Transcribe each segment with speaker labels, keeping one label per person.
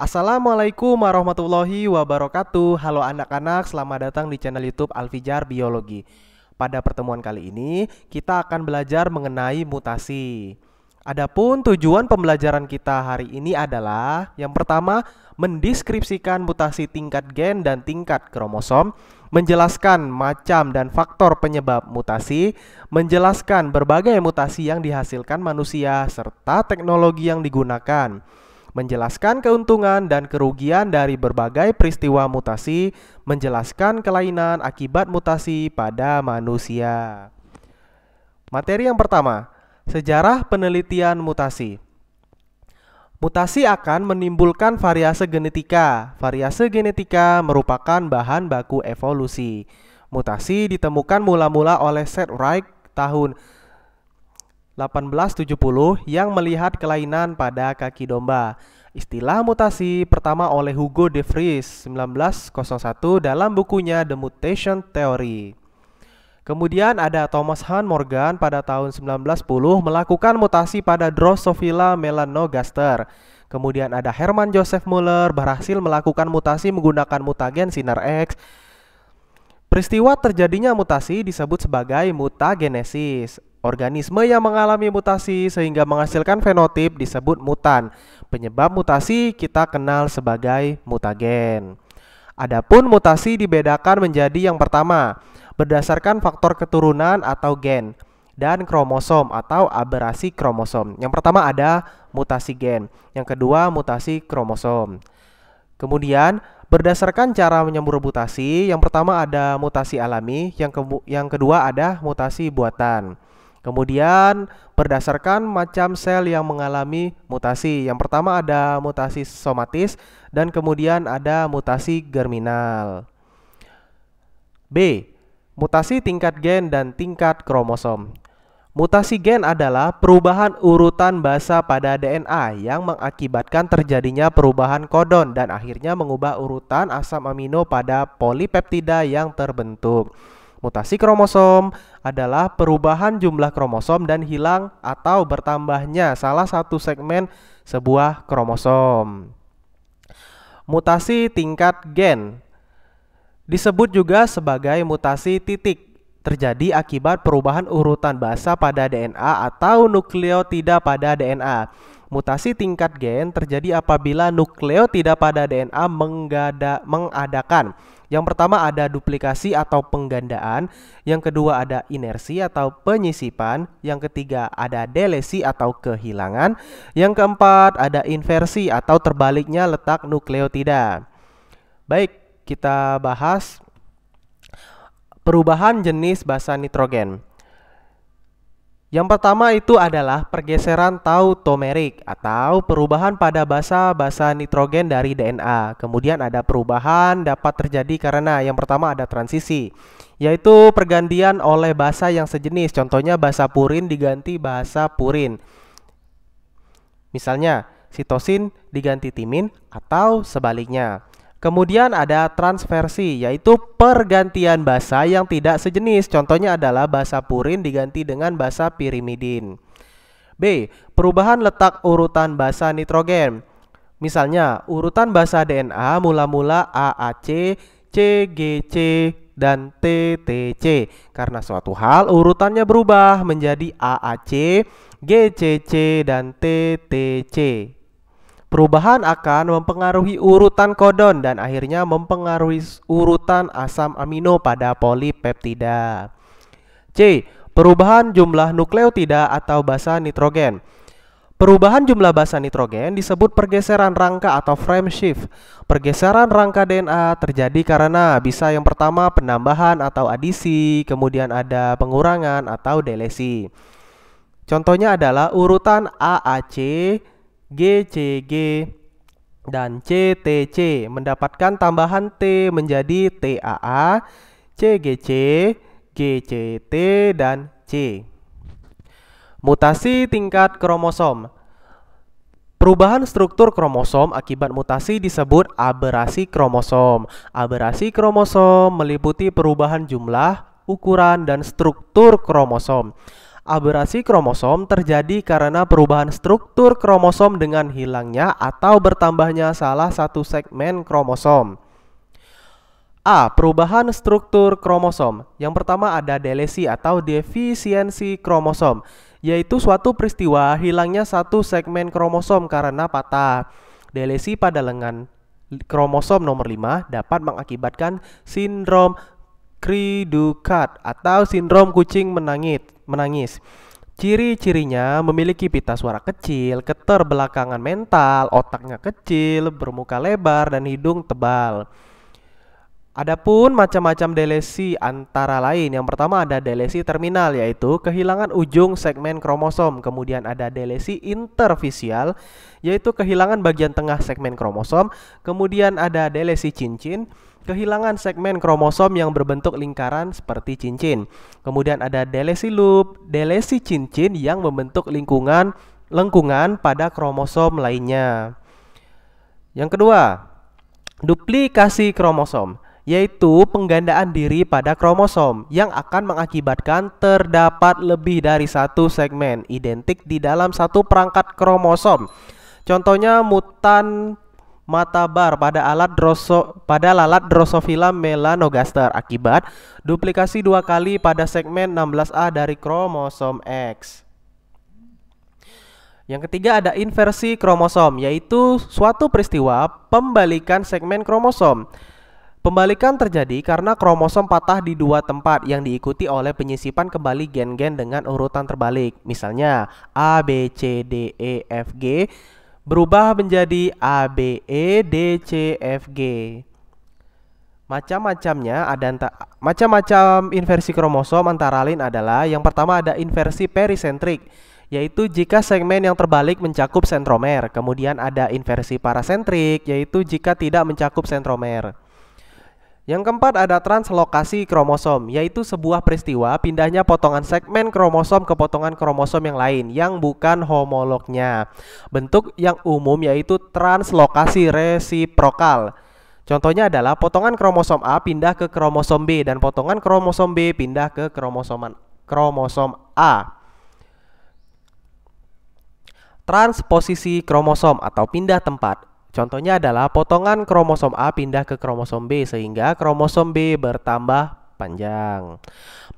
Speaker 1: Assalamualaikum warahmatullahi wabarakatuh. Halo anak-anak, selamat datang di channel YouTube Alfijar Biologi. Pada pertemuan kali ini, kita akan belajar mengenai mutasi. Adapun tujuan pembelajaran kita hari ini adalah yang pertama, mendeskripsikan mutasi tingkat gen dan tingkat kromosom, menjelaskan macam dan faktor penyebab mutasi, menjelaskan berbagai mutasi yang dihasilkan manusia serta teknologi yang digunakan menjelaskan keuntungan dan kerugian dari berbagai peristiwa mutasi, menjelaskan kelainan akibat mutasi pada manusia. Materi yang pertama, sejarah penelitian mutasi. Mutasi akan menimbulkan variasi genetika. Variasi genetika merupakan bahan baku evolusi. Mutasi ditemukan mula-mula oleh Seth Reich tahun 1870 yang melihat kelainan pada kaki domba. Istilah mutasi pertama oleh Hugo de Vries 1901 dalam bukunya The Mutation Theory. Kemudian ada Thomas Hunt Morgan pada tahun 1910 melakukan mutasi pada Drosophila melanogaster. Kemudian ada Herman Joseph Muller berhasil melakukan mutasi menggunakan mutagen sinar X Peristiwa terjadinya mutasi disebut sebagai mutagenesis. Organisme yang mengalami mutasi sehingga menghasilkan fenotip disebut mutan. Penyebab mutasi kita kenal sebagai mutagen. Adapun mutasi dibedakan menjadi yang pertama, berdasarkan faktor keturunan atau gen dan kromosom atau aberasi kromosom. Yang pertama ada mutasi gen, yang kedua mutasi kromosom. Kemudian Berdasarkan cara menyembur mutasi, yang pertama ada mutasi alami, yang, ke yang kedua ada mutasi buatan. Kemudian berdasarkan macam sel yang mengalami mutasi, yang pertama ada mutasi somatis dan kemudian ada mutasi germinal. B. Mutasi tingkat gen dan tingkat kromosom. Mutasi gen adalah perubahan urutan basa pada DNA yang mengakibatkan terjadinya perubahan kodon dan akhirnya mengubah urutan asam amino pada polipeptida yang terbentuk. Mutasi kromosom adalah perubahan jumlah kromosom dan hilang atau bertambahnya salah satu segmen sebuah kromosom. Mutasi tingkat gen disebut juga sebagai mutasi titik terjadi akibat perubahan urutan basa pada DNA atau nukleotida pada DNA. Mutasi tingkat gen terjadi apabila nukleotida pada DNA menggada, mengadakan. Yang pertama ada duplikasi atau penggandaan, yang kedua ada inersi atau penyisipan, yang ketiga ada delesi atau kehilangan, yang keempat ada inversi atau terbaliknya letak nukleotida. Baik, kita bahas perubahan jenis basa nitrogen. Yang pertama itu adalah pergeseran tautomerik atau perubahan pada basa-basa nitrogen dari DNA. Kemudian ada perubahan dapat terjadi karena yang pertama ada transisi, yaitu pergantian oleh basa yang sejenis. Contohnya basa purin diganti basa purin. Misalnya, sitosin diganti timin atau sebaliknya. Kemudian ada transversi, yaitu pergantian bahasa yang tidak sejenis. Contohnya adalah bahasa Purin diganti dengan bahasa Pirimidin. B. Perubahan letak urutan bahasa nitrogen. Misalnya, urutan bahasa DNA mula-mula AAC, CGC, dan TTC. Karena suatu hal urutannya berubah menjadi AAC, GCC, dan TTC. Perubahan akan mempengaruhi urutan kodon dan akhirnya mempengaruhi urutan asam amino pada polipeptida. C. Perubahan jumlah nukleotida atau basa nitrogen. Perubahan jumlah basa nitrogen disebut pergeseran rangka atau frame shift. Pergeseran rangka DNA terjadi karena bisa yang pertama penambahan atau adisi, kemudian ada pengurangan atau delesi. Contohnya adalah urutan AAC GCG, dan CTC mendapatkan tambahan T menjadi TAA, CGC, GCT, dan C. Mutasi tingkat kromosom Perubahan struktur kromosom akibat mutasi disebut aberasi kromosom. Aberasi kromosom meliputi perubahan jumlah, ukuran, dan struktur kromosom. Aberasi kromosom terjadi karena perubahan struktur kromosom dengan hilangnya atau bertambahnya salah satu segmen kromosom. A. Perubahan struktur kromosom. Yang pertama ada delesi atau defisiensi kromosom, yaitu suatu peristiwa hilangnya satu segmen kromosom karena patah. Delesi pada lengan kromosom nomor 5 dapat mengakibatkan sindrom Cri du Cat atau sindrom kucing menangis menangis. Ciri-cirinya memiliki pita suara kecil, keterbelakangan mental, otaknya kecil, bermuka lebar, dan hidung tebal. Adapun macam-macam delesi antara lain yang pertama ada delesi terminal yaitu kehilangan ujung segmen kromosom, kemudian ada delesi intervisial yaitu kehilangan bagian tengah segmen kromosom, kemudian ada delesi cincin, kehilangan segmen kromosom yang berbentuk lingkaran seperti cincin. Kemudian ada delesi loop, delesi cincin yang membentuk lingkungan lengkungan pada kromosom lainnya. Yang kedua, duplikasi kromosom yaitu penggandaan diri pada kromosom yang akan mengakibatkan terdapat lebih dari satu segmen identik di dalam satu perangkat kromosom. Contohnya mutan Mata bar pada alat droso pada lalat Drosophila melanogaster akibat duplikasi dua kali pada segmen 16A dari kromosom X. Yang ketiga ada inversi kromosom, yaitu suatu peristiwa pembalikan segmen kromosom. Pembalikan terjadi karena kromosom patah di dua tempat yang diikuti oleh penyisipan kembali gen-gen dengan urutan terbalik. Misalnya A, B, C, D, E, F, G berubah menjadi A, B, E, D, C, F, G. Macam-macamnya ada macam-macam inversi kromosom antara lain adalah yang pertama ada inversi perisentrik yaitu jika segmen yang terbalik mencakup sentromer. Kemudian ada inversi parasentrik yaitu jika tidak mencakup sentromer. Yang keempat ada translokasi kromosom, yaitu sebuah peristiwa pindahnya potongan segmen kromosom ke potongan kromosom yang lain yang bukan homolognya. Bentuk yang umum yaitu translokasi resiprokal. Contohnya adalah potongan kromosom A pindah ke kromosom B dan potongan kromosom B pindah ke kromosom kromosom A. Transposisi kromosom atau pindah tempat Contohnya adalah potongan kromosom A pindah ke kromosom B sehingga kromosom B bertambah panjang.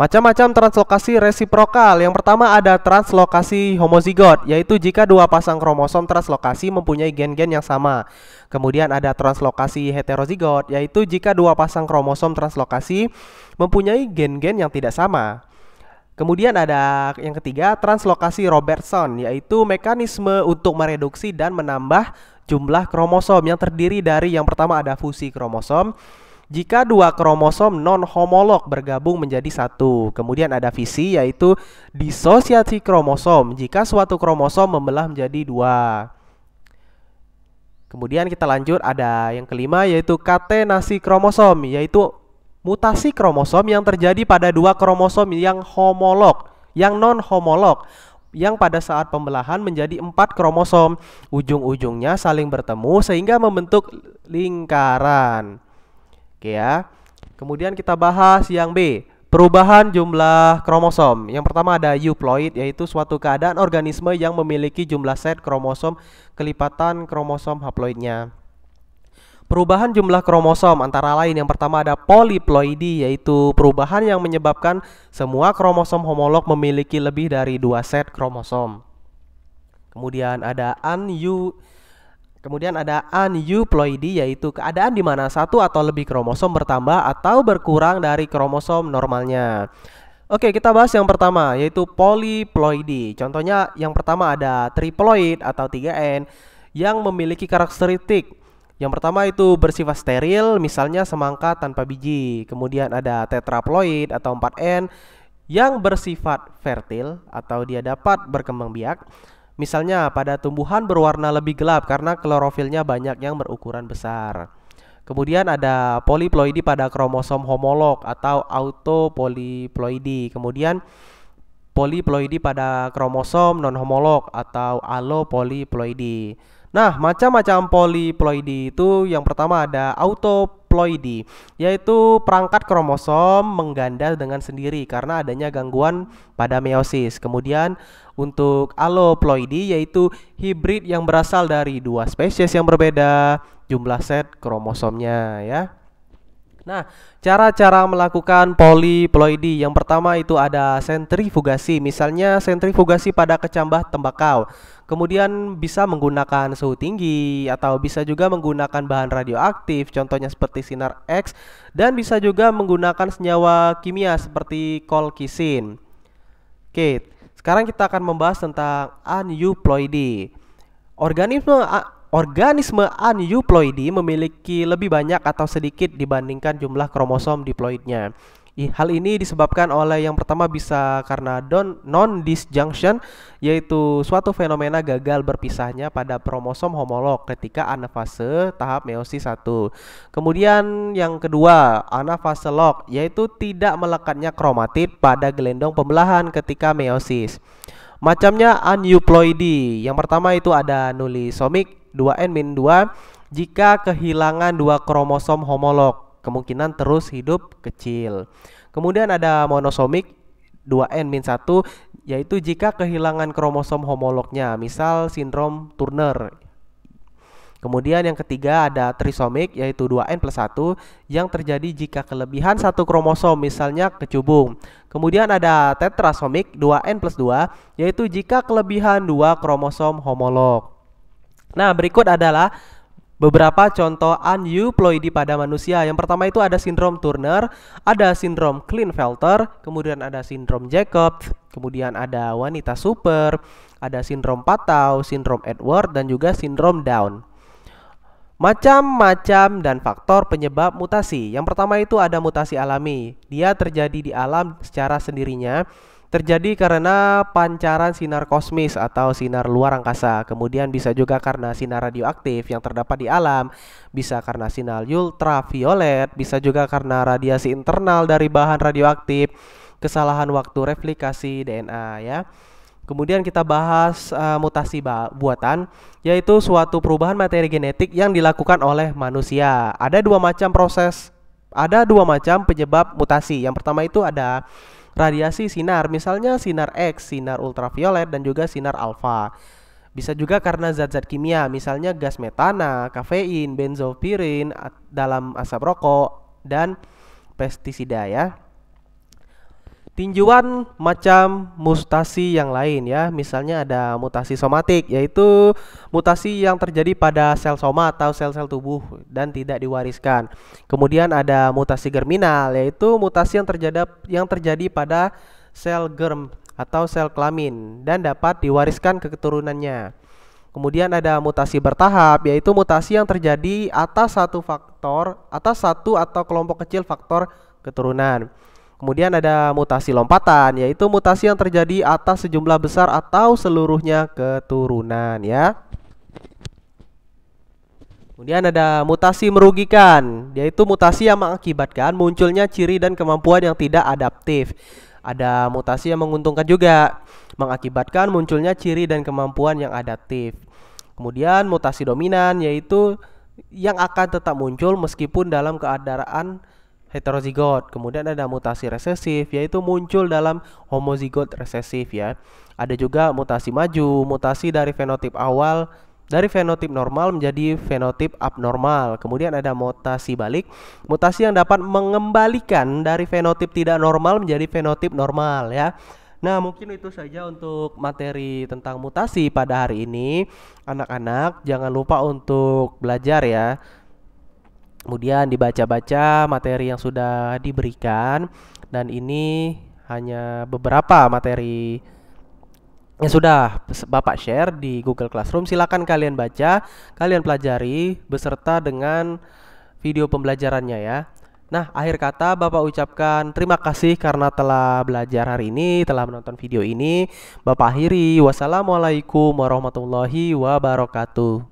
Speaker 1: Macam-macam translokasi resiprokal. Yang pertama ada translokasi homozigot, yaitu jika dua pasang kromosom translokasi mempunyai gen-gen yang sama. Kemudian ada translokasi heterozigot, yaitu jika dua pasang kromosom translokasi mempunyai gen-gen yang tidak sama. Kemudian ada yang ketiga translokasi Robertson yaitu mekanisme untuk mereduksi dan menambah jumlah kromosom yang terdiri dari yang pertama ada fusi kromosom, jika dua kromosom non homolog bergabung menjadi satu. Kemudian ada fisi yaitu disosiasi kromosom jika suatu kromosom membelah menjadi dua. Kemudian kita lanjut ada yang kelima yaitu katenasi kromosom yaitu mutasi kromosom yang terjadi pada dua kromosom yang homolog, yang non homolog yang pada saat pembelahan menjadi empat kromosom. Ujung-ujungnya saling bertemu sehingga membentuk lingkaran. Oke ya. Kemudian kita bahas yang B, perubahan jumlah kromosom. Yang pertama ada euploid yaitu suatu keadaan organisme yang memiliki jumlah set kromosom kelipatan kromosom haploidnya. Perubahan jumlah kromosom antara lain yang pertama ada poliploidi yaitu perubahan yang menyebabkan semua kromosom homolog memiliki lebih dari dua set kromosom. Kemudian ada anu Kemudian ada aneuploidy yaitu keadaan di mana satu atau lebih kromosom bertambah atau berkurang dari kromosom normalnya. Oke, kita bahas yang pertama yaitu poliploidy. Contohnya yang pertama ada triploid atau 3N yang memiliki karakteristik yang pertama itu bersifat steril, misalnya semangka tanpa biji. Kemudian ada tetraploid atau 4N yang bersifat fertil atau dia dapat berkembang biak. Misalnya pada tumbuhan berwarna lebih gelap karena klorofilnya banyak yang berukuran besar. Kemudian ada poliploidi pada kromosom homolog atau autopoliploidi. Kemudian poliploidi pada kromosom non homolog atau alopoliploidi. Nah, macam-macam poliploidi itu yang pertama ada autoploidi, yaitu perangkat kromosom mengganda dengan sendiri karena adanya gangguan pada meiosis. Kemudian untuk alloploid, yaitu hibrid yang berasal dari dua spesies yang berbeda jumlah set kromosomnya ya. Nah, cara-cara melakukan poliploidi yang pertama itu ada sentrifugasi, misalnya sentrifugasi pada kecambah tembakau. Kemudian bisa menggunakan suhu tinggi atau bisa juga menggunakan bahan radioaktif, contohnya seperti sinar X, dan bisa juga menggunakan senyawa kimia seperti kolkisin. Oke, sekarang kita akan membahas tentang aneuploidy. Organisme organisme aneuploidy memiliki lebih banyak atau sedikit dibandingkan jumlah kromosom diploidnya. Hal ini disebabkan oleh yang pertama bisa karena non-disjunction yaitu suatu fenomena gagal berpisahnya pada kromosom homolog ketika anafase tahap meiosis 1. Kemudian yang kedua, anafase log yaitu tidak melekatnya kromatid pada gelendong pembelahan ketika meiosis. Macamnya aneuploidy. Yang pertama itu ada nulisomik 2N min 2 jika kehilangan dua kromosom homolog kemungkinan terus hidup kecil. Kemudian ada monosomik 2N min 1 yaitu jika kehilangan kromosom homolognya, misal sindrom Turner. Kemudian yang ketiga ada trisomik yaitu 2N plus 1 yang terjadi jika kelebihan satu kromosom misalnya kecubung. Kemudian ada tetrasomik 2N plus 2 yaitu jika kelebihan dua kromosom homolog. Nah, berikut adalah beberapa contoh aneuploidy pada manusia. Yang pertama itu ada sindrom Turner, ada sindrom Klinefelter, kemudian ada sindrom Jacob, kemudian ada wanita super, ada sindrom Patau, sindrom Edward, dan juga sindrom Down. Macam-macam dan faktor penyebab mutasi. Yang pertama itu ada mutasi alami. Dia terjadi di alam secara sendirinya terjadi karena pancaran sinar kosmis atau sinar luar angkasa. Kemudian bisa juga karena sinar radioaktif yang terdapat di alam, bisa karena sinar ultraviolet, bisa juga karena radiasi internal dari bahan radioaktif, kesalahan waktu replikasi DNA ya. Kemudian kita bahas uh, mutasi buatan, yaitu suatu perubahan materi genetik yang dilakukan oleh manusia. Ada dua macam proses, ada dua macam penyebab mutasi. Yang pertama itu ada radiasi sinar, misalnya sinar X, sinar ultraviolet, dan juga sinar alfa. Bisa juga karena zat-zat kimia, misalnya gas metana, kafein, benzopirin dalam asap rokok, dan pestisida ya tinjuan macam mutasi yang lain ya. Misalnya ada mutasi somatik yaitu mutasi yang terjadi pada sel soma atau sel-sel tubuh dan tidak diwariskan. Kemudian ada mutasi germinal yaitu mutasi yang terjadi yang terjadi pada sel germ atau sel kelamin dan dapat diwariskan ke keturunannya. Kemudian ada mutasi bertahap yaitu mutasi yang terjadi atas satu faktor, atas satu atau kelompok kecil faktor keturunan. Kemudian ada mutasi lompatan, yaitu mutasi yang terjadi atas sejumlah besar atau seluruhnya keturunan ya. Kemudian ada mutasi merugikan, yaitu mutasi yang mengakibatkan munculnya ciri dan kemampuan yang tidak adaptif. Ada mutasi yang menguntungkan juga, mengakibatkan munculnya ciri dan kemampuan yang adaptif. Kemudian mutasi dominan yaitu yang akan tetap muncul meskipun dalam keadaan heterozigot. Kemudian ada mutasi resesif yaitu muncul dalam homozigot resesif ya. Ada juga mutasi maju, mutasi dari fenotip awal dari fenotip normal menjadi fenotip abnormal. Kemudian ada mutasi balik, mutasi yang dapat mengembalikan dari fenotip tidak normal menjadi fenotip normal ya. Nah, mungkin itu saja untuk materi tentang mutasi pada hari ini. Anak-anak, jangan lupa untuk belajar ya kemudian dibaca-baca materi yang sudah diberikan dan ini hanya beberapa materi yang sudah Bapak share di Google Classroom silakan kalian baca kalian pelajari beserta dengan video pembelajarannya ya Nah, akhir kata Bapak ucapkan terima kasih karena telah belajar hari ini, telah menonton video ini. Bapak akhiri, wassalamualaikum warahmatullahi wabarakatuh.